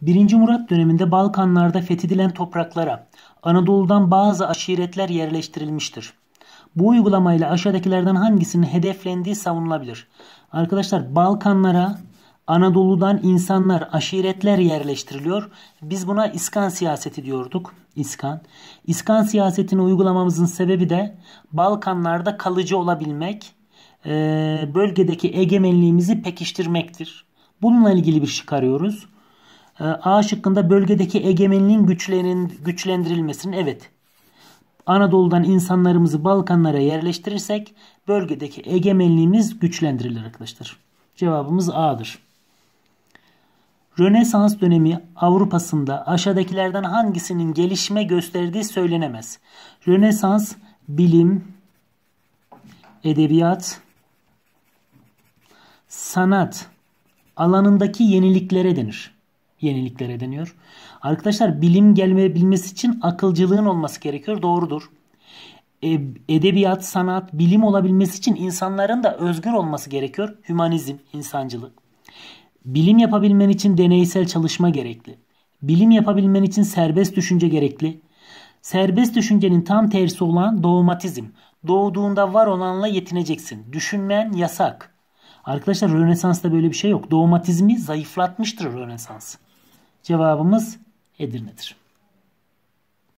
1. Murat döneminde Balkanlarda fethedilen topraklara Anadolu'dan bazı aşiretler yerleştirilmiştir. Bu uygulamayla aşağıdakilerden hangisinin hedeflendiği savunulabilir. Arkadaşlar Balkanlara Anadolu'dan insanlar, aşiretler yerleştiriliyor. Biz buna iskan siyaseti diyorduk. İskan. İskan siyasetini uygulamamızın sebebi de Balkanlarda kalıcı olabilmek, bölgedeki egemenliğimizi pekiştirmektir. Bununla ilgili bir çıkarıyoruz. Şey ee, A şıkkında bölgedeki egemenliğin güçlenin güçlendirilmesinin evet. Anadolu'dan insanlarımızı Balkanlara yerleştirirsek bölgedeki egemenliğimiz güçlendirilir arkadaşlar. Cevabımız A'dır. Rönesans dönemi Avrupa'sında aşağıdakilerden hangisinin gelişme gösterdiği söylenemez. Rönesans bilim, edebiyat, sanat alanındaki yeniliklere denir yeniliklere deniyor. Arkadaşlar bilim gelmeyebilmesi için akılcılığın olması gerekiyor. Doğrudur. E, edebiyat, sanat, bilim olabilmesi için insanların da özgür olması gerekiyor. Hümanizm, insancılık. Bilim yapabilmen için deneysel çalışma gerekli. Bilim yapabilmen için serbest düşünce gerekli. Serbest düşüncenin tam tersi olan dogmatizm. Doğduğunda var olanla yetineceksin. Düşünmen yasak. Arkadaşlar Rönesans'ta böyle bir şey yok. Dogmatizmi zayıflatmıştır Rönesans. Cevabımız Edirne'dir.